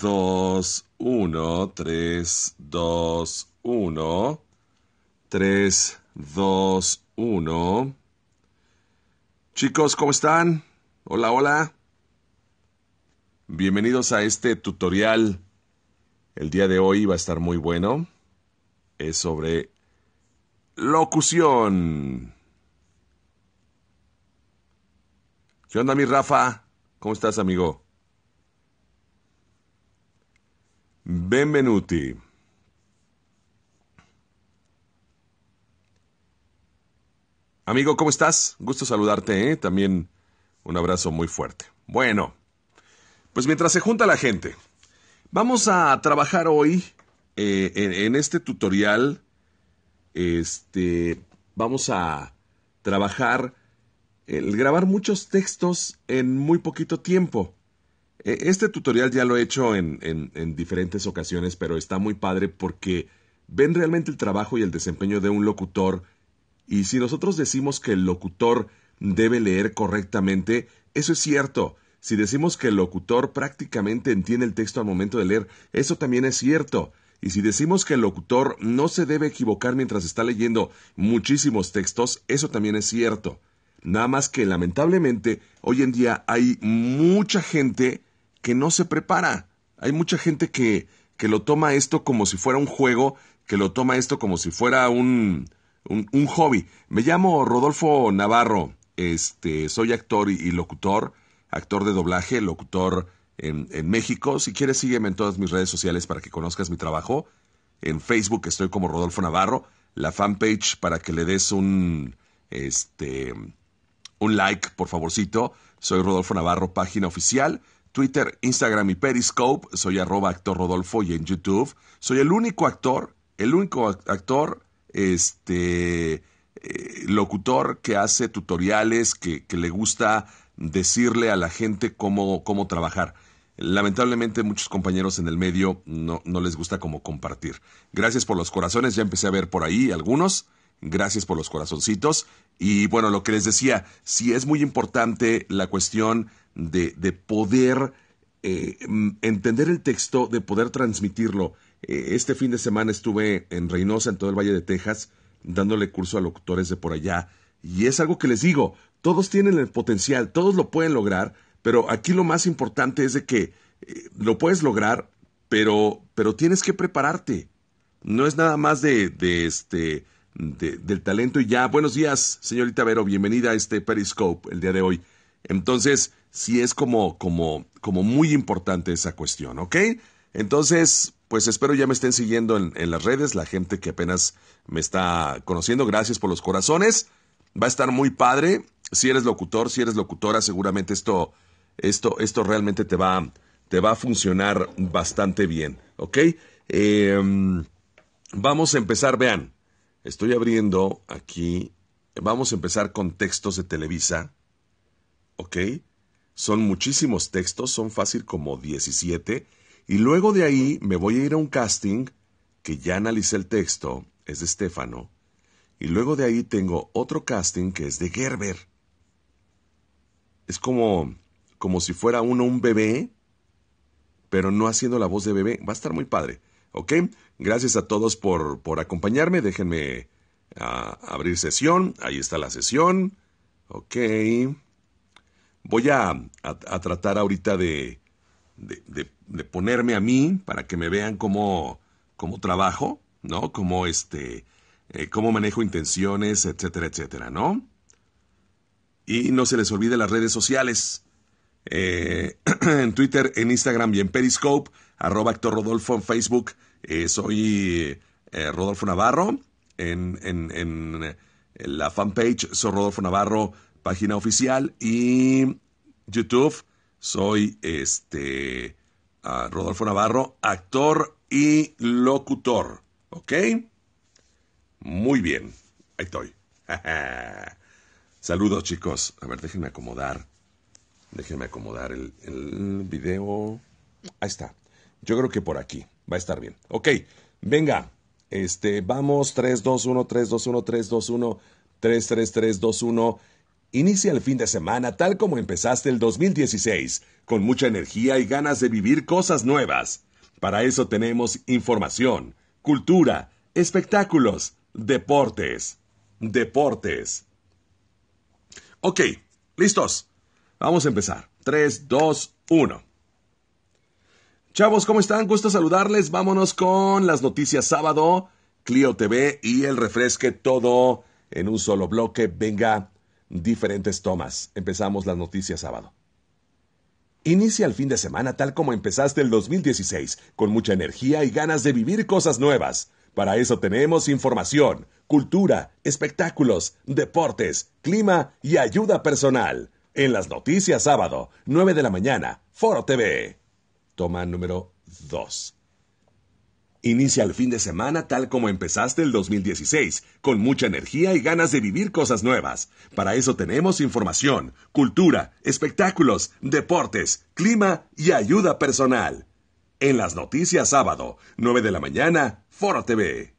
2, 1, 3, 2, 1, 3, 2, 1. Chicos, ¿cómo están? Hola, hola. Bienvenidos a este tutorial. El día de hoy va a estar muy bueno. Es sobre locución. ¿Qué onda, mi Rafa? ¿Cómo estás, amigo? Benvenuti. Amigo, ¿cómo estás? Gusto saludarte, ¿eh? También un abrazo muy fuerte. Bueno, pues mientras se junta la gente, vamos a trabajar hoy eh, en, en, este tutorial. Este, vamos a trabajar el grabar muchos textos en muy poquito tiempo. E, este tutorial ya lo he hecho en, en, diferentes ocasiones, pero está muy padre porque ven realmente el trabajo y el desempeño de un locutor. Y si nosotros decimos que el locutor debe leer correctamente, eso es cierto. Si decimos que el locutor prácticamente entiende el texto al momento de leer, eso también es cierto. Y si decimos que el locutor no se debe equivocar mientras está leyendo muchísimos textos, eso también es cierto. Nada más que lamentablemente hoy en día hay mucha gente que no se prepara. Hay mucha gente que, que lo toma esto como si fuera un juego, que lo toma esto como si fuera un, un, hobby. Me llamo Rodolfo Navarro, este, soy actor y, locutor, actor de doblaje, locutor en, en, México. Si quieres, sígueme en todas mis redes sociales para que conozcas mi trabajo. En Facebook estoy como Rodolfo Navarro, la fanpage para que le des un, este, un like, por favorcito. Soy Rodolfo Navarro, página oficial. Twitter, Instagram y Periscope. Soy arroba actor y en YouTube. Soy el único actor, el único actor, este, eh, locutor que hace tutoriales, que, le gusta decirle a la gente cómo, cómo trabajar. Lamentablemente muchos compañeros en el medio no, les gusta cómo compartir. Gracias por los corazones, ya empecé a ver por ahí algunos. Gracias por los corazoncitos. Y bueno, lo que les decía, sí es muy importante la cuestión de, de poder eh, entender el texto, de poder transmitirlo. Eh, este fin de semana estuve en Reynosa, en todo el Valle de Texas, dándole curso a locutores de por allá. Y es algo que les digo, todos tienen el potencial, todos lo pueden lograr, pero aquí lo más importante es de que eh, lo puedes lograr, pero, pero tienes que prepararte. No es nada más de, de este del talento. Y ya, buenos días, señorita Vero, bienvenida a este Periscope el día de hoy. Entonces, si es como, como, como muy importante esa cuestión, ¿ok? Entonces, pues espero ya me estén siguiendo en, las redes, la gente que apenas me está conociendo, gracias por los corazones. Va a estar muy padre. Si eres locutor, si eres locutora, seguramente esto, esto, esto realmente te va, te va a funcionar bastante bien, ¿ok? Em, vamos a empezar, vean. Estoy abriendo aquí. Vamos a empezar con textos de Televisa. ¿Ok? Son muchísimos textos, son fácil como 17. Y luego de ahí me voy a ir a un casting que ya analicé el texto, es de Stefano. Y luego de ahí tengo otro casting que es de Gerber. Es como, como si fuera uno un bebé, pero no haciendo la voz de bebé. Va a estar muy padre. ¿Ok? Gracias a todos por, por acompañarme. Déjenme ah, abrir sesión. Ahí está la sesión. Ok. Voy a, tratar ahorita de, de, ponerme a mí para que me vean cómo, cómo trabajo, ¿no? Cómo, este, eh, cómo manejo intenciones, etcétera, etcétera, ¿no? Y no se les olvide las redes sociales. Eh, en Twitter, en Instagram y en Periscope arroba actor Rodolfo en Facebook. Eh, soy eh, Rodolfo Navarro. En, eh, la fanpage soy Rodolfo Navarro, página oficial. Y YouTube soy este ah, Rodolfo Navarro, actor y locutor. ¿Ok? Muy bien. Ahí estoy. Saludos chicos. A ver, déjenme acomodar. Déjenme acomodar el, el video. Ahí está. Yo creo que por aquí va a estar bien. Ok, venga, este, vamos, 3, 2, 1, 3, 2, 1, 3, 2, 1, 3, 3, 3, 2, 1. Inicia el fin de semana tal como empezaste el 2016, con mucha energía y ganas de vivir cosas nuevas. Para eso tenemos información, cultura, espectáculos, deportes, deportes. Ok, listos. Vamos a empezar. 3, 2, 1. Chavos, ¿cómo están? Gusto saludarles. Vámonos con las noticias sábado, Clio TV y el refresque todo en un solo bloque. Venga, diferentes tomas. Empezamos las noticias sábado. Inicia el fin de semana tal como empezaste el 2016, con mucha energía y ganas de vivir cosas nuevas. Para eso tenemos información, cultura, espectáculos, deportes, clima y ayuda personal. En las noticias sábado, 9 de la mañana, Foro TV. Toma número 2. Inicia el fin de semana tal como empezaste el 2016, con mucha energía y ganas de vivir cosas nuevas. Para eso tenemos información, cultura, espectáculos, deportes, clima y ayuda personal. En las noticias sábado, 9 de la mañana, Foro TV.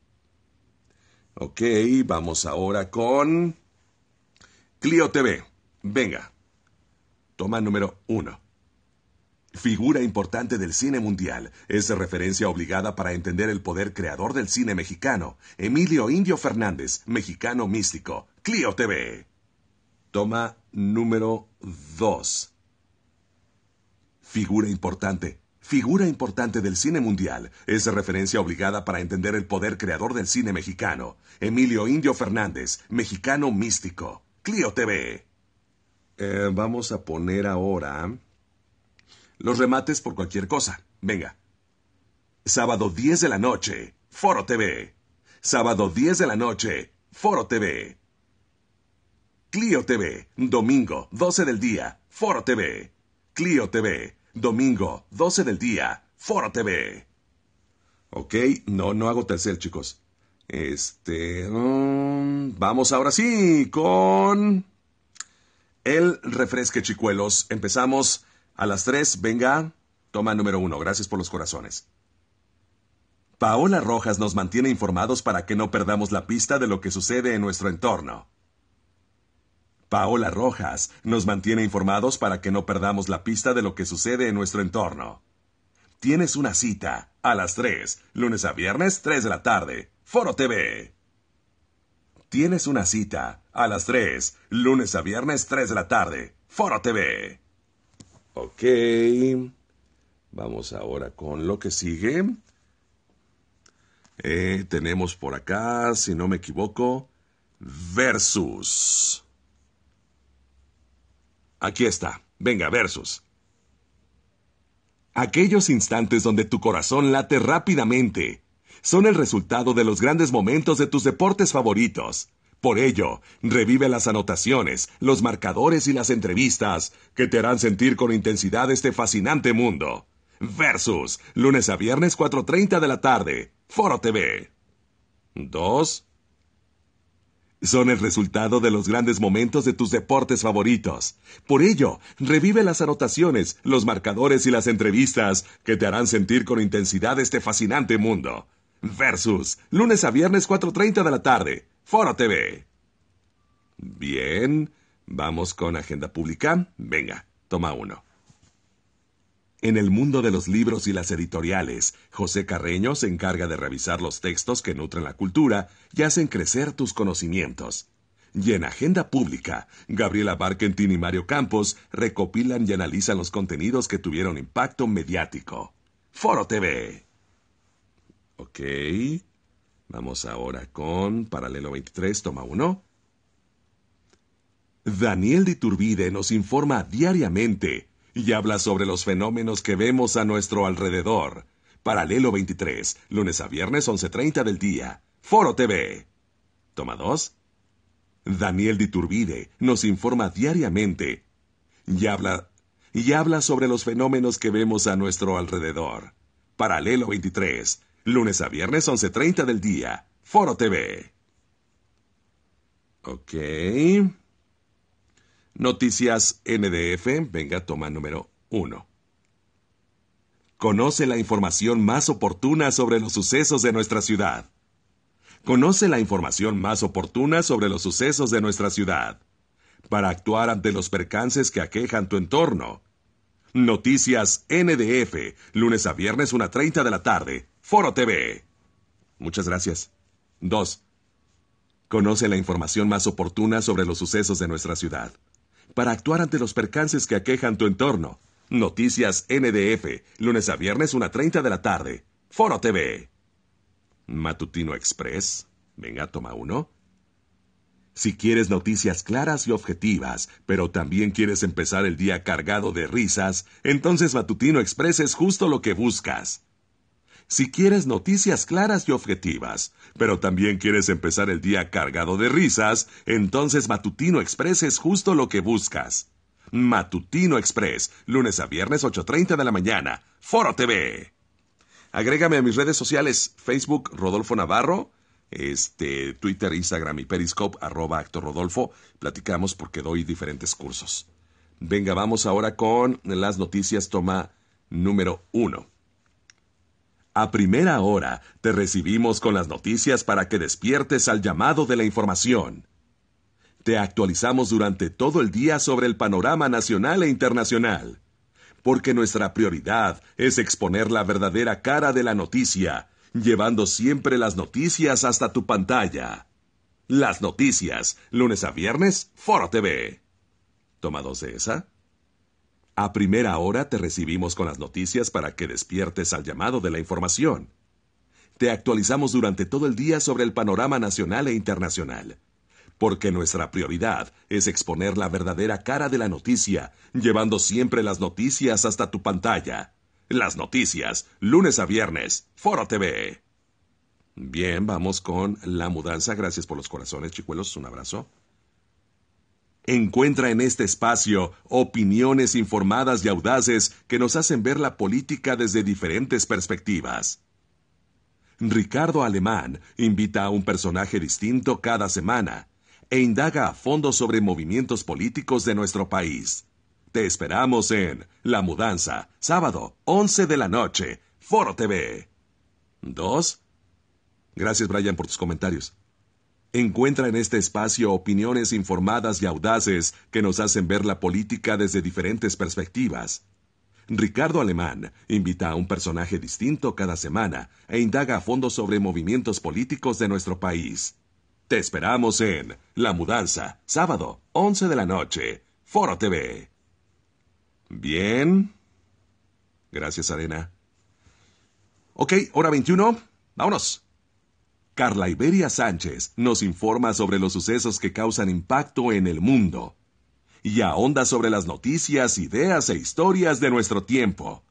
Ok, vamos ahora con Clio TV. Venga. Toma número 1. Figura importante del cine mundial, es referencia obligada para entender el poder creador del cine mexicano, Emilio Indio Fernández, mexicano místico, Clio TV. Toma número 2. Figura importante. Figura importante del cine mundial, es referencia obligada para entender el poder creador del cine mexicano, Emilio Indio Fernández, mexicano místico, Clio TV. Eh, vamos a poner ahora los remates por cualquier cosa. Venga. Sábado 10 de la noche, Foro TV. Sábado 10 de la noche, Foro TV. Clio TV, domingo 12 del día, Foro TV. Clio TV, domingo 12 del día, Foro TV. Ok, no, no hago tercer, chicos. Este. Mm, vamos ahora sí con. El refresque, chicuelos. Empezamos a las tres, venga. Toma número uno. Gracias por los corazones. Paola Rojas nos mantiene informados para que no perdamos la pista de lo que sucede en nuestro entorno. Paola Rojas nos mantiene informados para que no perdamos la pista de lo que sucede en nuestro entorno. Tienes una cita a las 3, lunes a viernes, 3 de la tarde, Foro TV. Tienes una cita a las 3, lunes a viernes, 3 de la tarde, Foro TV. Ok. Vamos ahora con lo que sigue. Eh, tenemos por acá, si no me equivoco, versus. Aquí está. Venga, versus. Aquellos instantes donde tu corazón late rápidamente son el resultado de los grandes momentos de tus deportes favoritos. Por ello, revive las anotaciones, los marcadores y las entrevistas que te harán sentir con intensidad este fascinante mundo. Versus, lunes a viernes 4.30 de la tarde, Foro TV. 2. Son el resultado de los grandes momentos de tus deportes favoritos. Por ello, revive las anotaciones, los marcadores y las entrevistas que te harán sentir con intensidad este fascinante mundo. Versus, lunes a viernes 4.30 de la tarde, Foro TV. Bien, vamos con agenda pública. Venga, toma uno. En el mundo de los libros y las editoriales, José Carreño se encarga de revisar los textos que nutren la cultura y hacen crecer tus conocimientos. Y en Agenda Pública, Gabriela Barkentin y Mario Campos recopilan y analizan los contenidos que tuvieron impacto mediático. Foro TV. Ok. Vamos ahora con paralelo 23, toma 1. Daniel de nos informa diariamente y habla sobre los fenómenos que vemos a nuestro alrededor. Paralelo 23, lunes a viernes 11.30 del día. Foro TV. Toma 2. Daniel de nos informa diariamente y habla, y habla sobre los fenómenos que vemos a nuestro alrededor. Paralelo 23, Lunes a viernes 11.30 del día. Foro TV. Ok. Noticias NDF, venga, toma número 1. Conoce la información más oportuna sobre los sucesos de nuestra ciudad. Conoce la información más oportuna sobre los sucesos de nuestra ciudad. Para actuar ante los percances que aquejan tu entorno Noticias NDF, lunes a viernes 1.30 de la tarde. Foro TV. Muchas gracias. 2. Conoce la información más oportuna sobre los sucesos de nuestra ciudad. Para actuar ante los percances que aquejan tu entorno. Noticias NDF, lunes a viernes 1.30 de la tarde. Foro TV. Matutino Express. Venga, toma uno si quieres noticias claras y objetivas, pero también quieres empezar el día cargado de risas, entonces Matutino Express es justo lo que buscas. Si quieres noticias claras y objetivas, pero también quieres empezar el día cargado de risas, entonces Matutino Express es justo lo que buscas. Matutino Express, lunes a viernes 8.30 de la mañana, Foro TV. Agrégame a mis redes sociales, Facebook Rodolfo Navarro, este, Twitter, Instagram y Periscope, arroba actor Platicamos porque doy diferentes cursos. Venga, vamos ahora con las noticias toma número uno. A primera hora te recibimos con las noticias para que despiertes al llamado de la información. Te actualizamos durante todo el día sobre el panorama nacional e internacional, porque nuestra prioridad es exponer la verdadera cara de la noticia llevando siempre las noticias hasta tu pantalla. Las noticias, lunes a viernes, Foro TV. ¿Tomados de esa? A primera hora te recibimos con las noticias para que despiertes al llamado de la información. Te actualizamos durante todo el día sobre el panorama nacional e internacional porque nuestra prioridad es exponer la verdadera cara de la noticia, llevando siempre las noticias hasta tu pantalla. Las noticias, lunes a viernes, Foro TV. Bien, vamos con la mudanza. Gracias por los corazones, chicuelos. Un abrazo. Encuentra en este espacio opiniones informadas y audaces que nos hacen ver la política desde diferentes perspectivas. Ricardo Alemán invita a un personaje distinto cada semana e indaga a fondo sobre movimientos políticos de nuestro país. Te esperamos en La Mudanza, sábado, 11 de la noche, Foro TV. 2. Gracias, Brian, por tus comentarios. Encuentra en este espacio opiniones informadas y audaces que nos hacen ver la política desde diferentes perspectivas. Ricardo Alemán invita a un personaje distinto cada semana e indaga a fondo sobre movimientos políticos de nuestro país. Te esperamos en La Mudanza, sábado, 11 de la noche, Foro TV. Bien. Gracias, Arena. Ok, hora 21. Vámonos. Carla Iberia Sánchez nos informa sobre los sucesos que causan impacto en el mundo y ahonda sobre las noticias, ideas e historias de nuestro tiempo.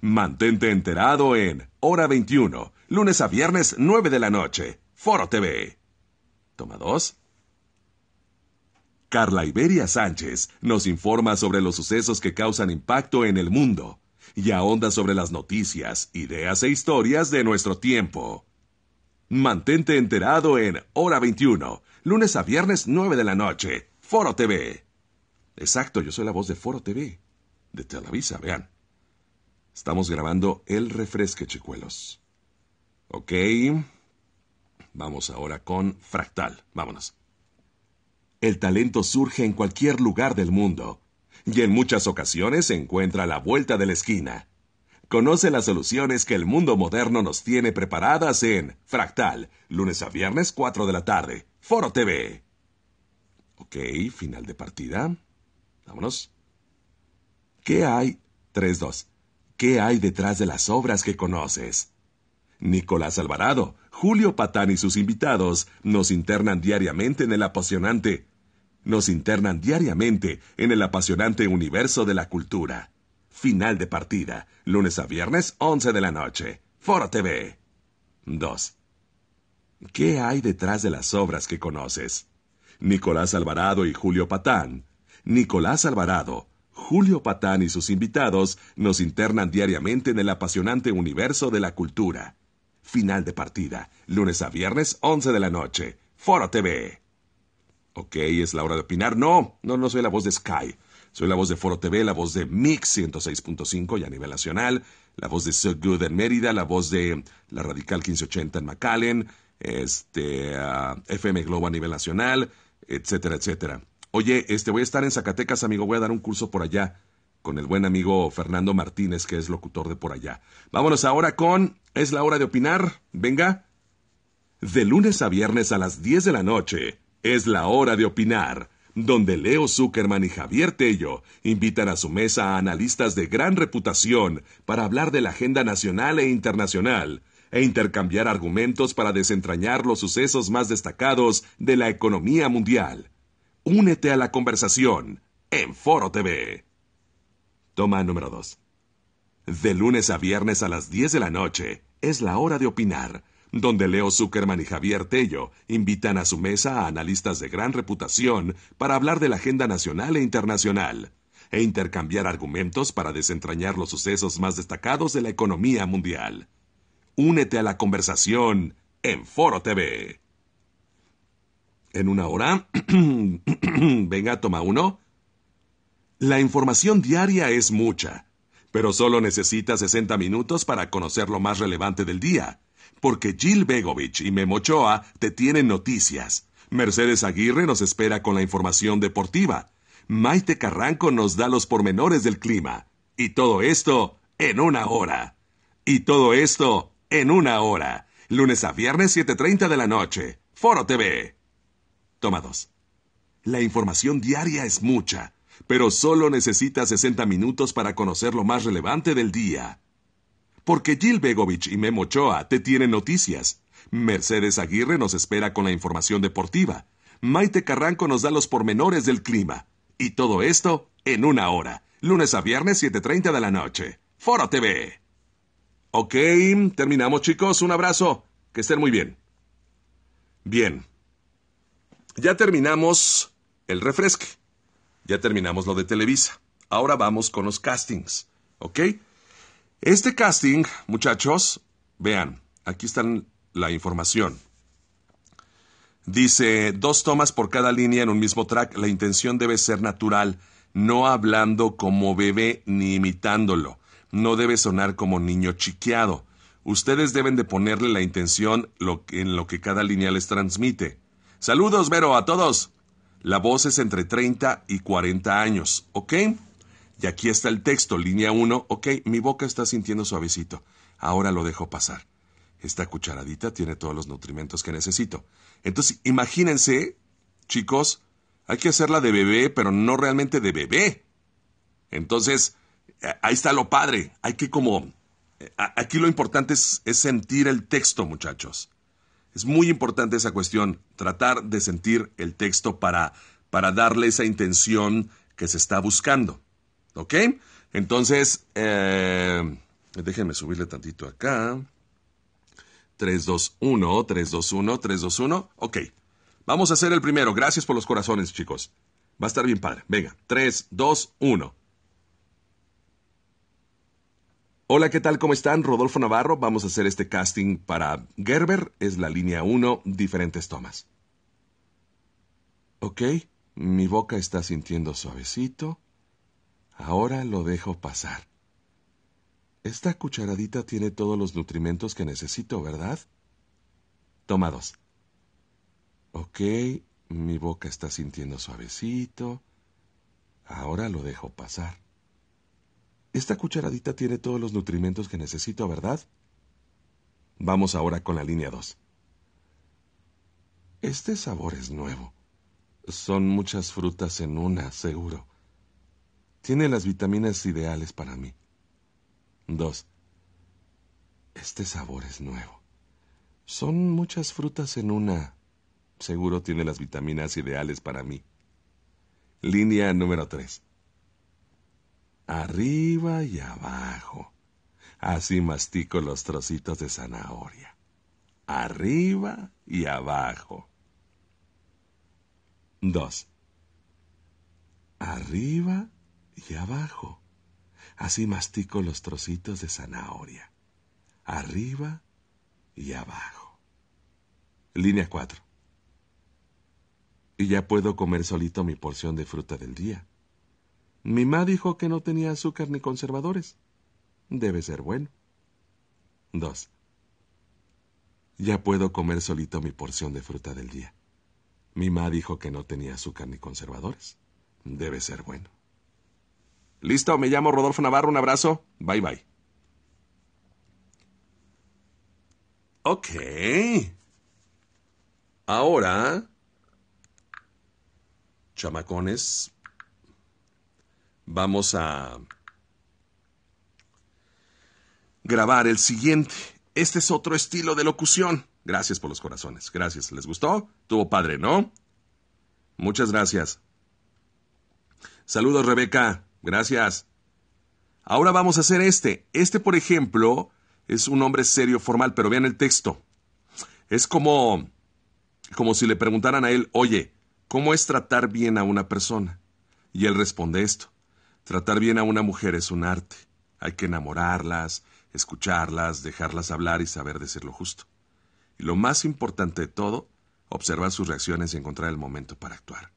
Mantente enterado en Hora 21, lunes a viernes 9 de la noche, Foro TV. Toma dos. Carla Iberia Sánchez nos informa sobre los sucesos que causan impacto en el mundo y ahonda sobre las noticias, ideas e historias de nuestro tiempo. Mantente enterado en Hora 21, lunes a viernes 9 de la noche, Foro TV. Exacto, yo soy la voz de Foro TV, de Televisa, vean. Estamos grabando El Refresque, chicuelos. Ok. Vamos ahora con Fractal. Vámonos. El talento surge en cualquier lugar del mundo y en muchas ocasiones se encuentra a la vuelta de la esquina. Conoce las soluciones que el mundo moderno nos tiene preparadas en Fractal, lunes a viernes 4 de la tarde, Foro TV. Ok, final de partida. Vámonos. ¿Qué hay? 3-2. ¿Qué hay detrás de las obras que conoces? Nicolás Alvarado, Julio Patán y sus invitados nos internan diariamente en el apasionante nos internan diariamente en el apasionante universo de la cultura. Final de partida, lunes a viernes, 11 de la noche. Foro TV. 2. ¿Qué hay detrás de las obras que conoces? Nicolás Alvarado y Julio Patán. Nicolás Alvarado, Julio Patán y sus invitados nos internan diariamente en el apasionante universo de la cultura. Final de partida, lunes a viernes, 11 de la noche. Foro TV. Ok, es la hora de opinar. No, no, no soy la voz de Sky. Soy la voz de Foro TV, la voz de Mix 106.5 y a nivel nacional, la voz de So Good en Mérida, la voz de La Radical 1580 en McAllen, este, ah, FM Globo a nivel nacional, etcétera, etcétera. Oye, este, voy a estar en Zacatecas, amigo, voy a dar un curso por allá con el buen amigo Fernando Martínez, que es locutor de por allá. Vámonos ahora con Es la hora de opinar, venga. De lunes a viernes a las 10 de la noche es la hora de opinar, donde Leo Zuckerman y Javier Tello invitan a su mesa a analistas de gran reputación para hablar de la agenda nacional e internacional e intercambiar argumentos para desentrañar los sucesos más destacados de la economía mundial. Únete a la conversación en Foro TV. Toma número 2. De lunes a viernes a las 10 de la noche es la hora de opinar donde Leo Zuckerman y Javier Tello invitan a su mesa a analistas de gran reputación para hablar de la agenda nacional e internacional e intercambiar argumentos para desentrañar los sucesos más destacados de la economía mundial. Únete a la conversación en Foro TV. En una hora, venga, toma uno. La información diaria es mucha, pero solo necesita 60 minutos para conocer lo más relevante del día porque Jill Begovich y Memochoa te tienen noticias. Mercedes Aguirre nos espera con la información deportiva. Maite Carranco nos da los pormenores del clima. Y todo esto en una hora. Y todo esto en una hora. Lunes a viernes 7.30 de la noche. Foro TV. Toma La información diaria es mucha, pero solo necesitas 60 minutos para conocer lo más relevante del día porque Gil Begovich y Memo Ochoa te tienen noticias. Mercedes Aguirre nos espera con la información deportiva. Maite Carranco nos da los pormenores del clima. Y todo esto en una hora, lunes a viernes 7.30 de la noche. Foro TV. Ok, terminamos chicos, un abrazo, que estén muy bien. Bien. Ya terminamos el refresque. Ya terminamos lo de Televisa. Ahora vamos con los castings. ¿Ok? Este casting, muchachos, vean, aquí está la información. Dice, dos tomas por cada línea en un mismo track, la intención debe ser natural, no hablando como bebé ni imitándolo, no debe sonar como niño chiqueado. Ustedes deben de ponerle la intención en lo que cada línea les transmite. Saludos, Vero, a todos. La voz es entre 30 y 40 años, ¿ok? Y aquí está el texto, línea 1, ok, mi boca está sintiendo suavecito, ahora lo dejo pasar. Esta cucharadita tiene todos los nutrimentos que necesito. Entonces, imagínense, chicos, hay que hacerla de bebé, pero no realmente de bebé. Entonces, eh, ahí está lo padre, hay que como... Eh, aquí lo importante es, es sentir el texto, muchachos. Es muy importante esa cuestión, tratar de sentir el texto para, para darle esa intención que se está buscando. ¿Ok? Entonces, eh, déjenme subirle tantito acá. 3, 3, 2, 2, 1, 1, 3, 2, 1, Ok. Vamos a hacer el primero. Gracias por los corazones, chicos. Va a estar bien padre. Venga, 3, 2, 1. Hola, ¿qué tal? ¿Cómo están? Rodolfo Navarro. Vamos a hacer este casting para Gerber. Es la línea 1, diferentes tomas. Ok, mi boca está sintiendo suavecito. Ahora lo dejo pasar. Esta cucharadita tiene todos los nutrimentos que necesito, ¿verdad? Toma dos. Ok, mi boca está sintiendo suavecito. Ahora lo dejo pasar. Esta cucharadita tiene todos los nutrimentos que necesito, ¿verdad? Vamos ahora con la línea 2. Este sabor es nuevo. Son muchas frutas en una, seguro. Tiene las vitaminas ideales para mí. 2. Este sabor es nuevo. Son muchas frutas en una. Seguro tiene las vitaminas ideales para mí. Línea número 3. Arriba y abajo. Así mastico los trocitos de zanahoria. Arriba y abajo. 2. Arriba y abajo. Así mastico los trocitos de zanahoria. Arriba y abajo. Línea 4. Y ya puedo comer solito mi porción de fruta del día. Mi mamá dijo que no tenía azúcar ni conservadores. Debe ser bueno. 2. Ya puedo comer solito mi porción de fruta del día. Mi mamá dijo que no tenía azúcar ni conservadores. Debe ser bueno. Listo, me llamo Rodolfo Navarro, un abrazo, bye bye. Ok. Ahora, chamacones, vamos a grabar el siguiente. Este es otro estilo de locución. Gracias por los corazones. Gracias. ¿Les gustó? Tuvo padre, ¿no? Muchas gracias. Saludos, Rebeca. Gracias. Ahora vamos a hacer este. Este, por ejemplo, es un hombre serio, formal, pero vean el texto. Es como, como si le preguntaran a él, oye, ¿cómo es tratar bien a una persona? Y él responde esto. Tratar bien a una mujer es un arte. Hay que enamorarlas, escucharlas, dejarlas hablar y saber decir lo justo. Y lo más importante de todo, observar sus reacciones y encontrar el momento para actuar.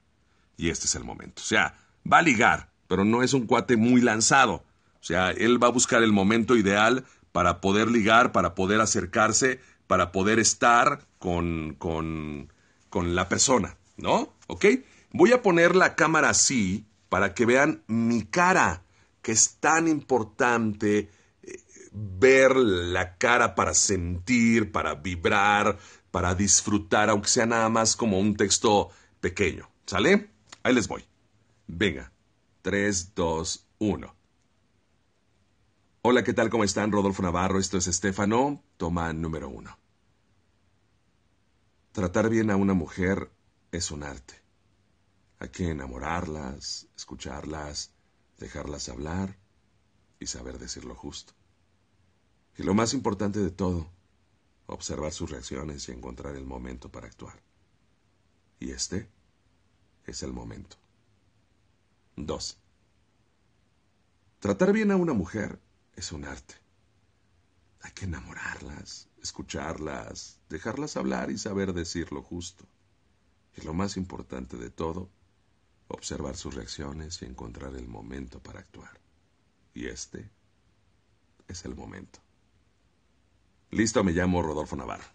Y este es el momento. O sea, va a ligar, pero no es un cuate muy lanzado. O sea, él va a buscar el momento ideal para poder ligar, para poder acercarse, para poder estar con, con, con la persona, ¿no? ¿Ok? Voy a poner la cámara así para que vean mi cara, que es tan importante eh, ver la cara para sentir, para vibrar, para disfrutar, aunque sea nada más como un texto pequeño. ¿Sale? Ahí les voy. Venga. 3, 2, 1. Hola, ¿qué tal? ¿Cómo están? Rodolfo Navarro, esto es Estefano, toma número 1. Tratar bien a una mujer es un arte. Hay que enamorarlas, escucharlas, dejarlas hablar y saber decir lo justo. Y lo más importante de todo, observar sus reacciones y encontrar el momento para actuar. Y este es el momento. 2. Tratar bien a una mujer es un arte. Hay que enamorarlas, escucharlas, dejarlas hablar y saber decir lo justo. Y lo más importante de todo, observar sus reacciones y encontrar el momento para actuar. Y este es el momento. Listo, me llamo Rodolfo Navarro.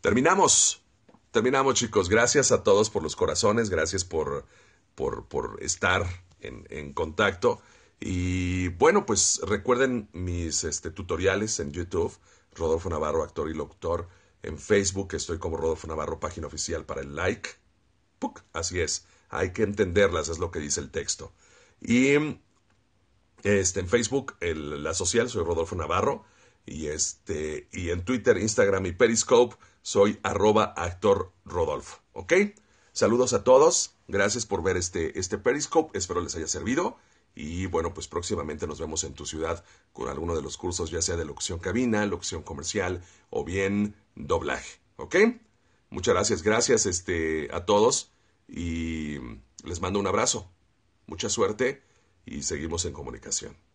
Terminamos. Terminamos, chicos. Gracias a todos por los corazones, gracias por por, estar en, contacto. Y bueno, pues recuerden mis este, tutoriales en YouTube, Rodolfo Navarro, actor y locutor. En Facebook estoy como Rodolfo Navarro, página oficial para el like. Así es, hay que entenderlas, es lo que dice el texto. Y este, en Facebook, la social, soy Rodolfo Navarro. Y, este, y en Twitter, Instagram y Periscope, soy arroba actor Rodolfo. ¿Ok? Saludos a todos, gracias por ver este, este Periscope, espero les haya servido. Y bueno, pues próximamente nos vemos en tu ciudad con alguno de los cursos, ya sea de locución cabina, locución comercial o bien doblaje. ¿Ok? Muchas gracias, gracias este, a todos y les mando un abrazo. Mucha suerte y seguimos en comunicación.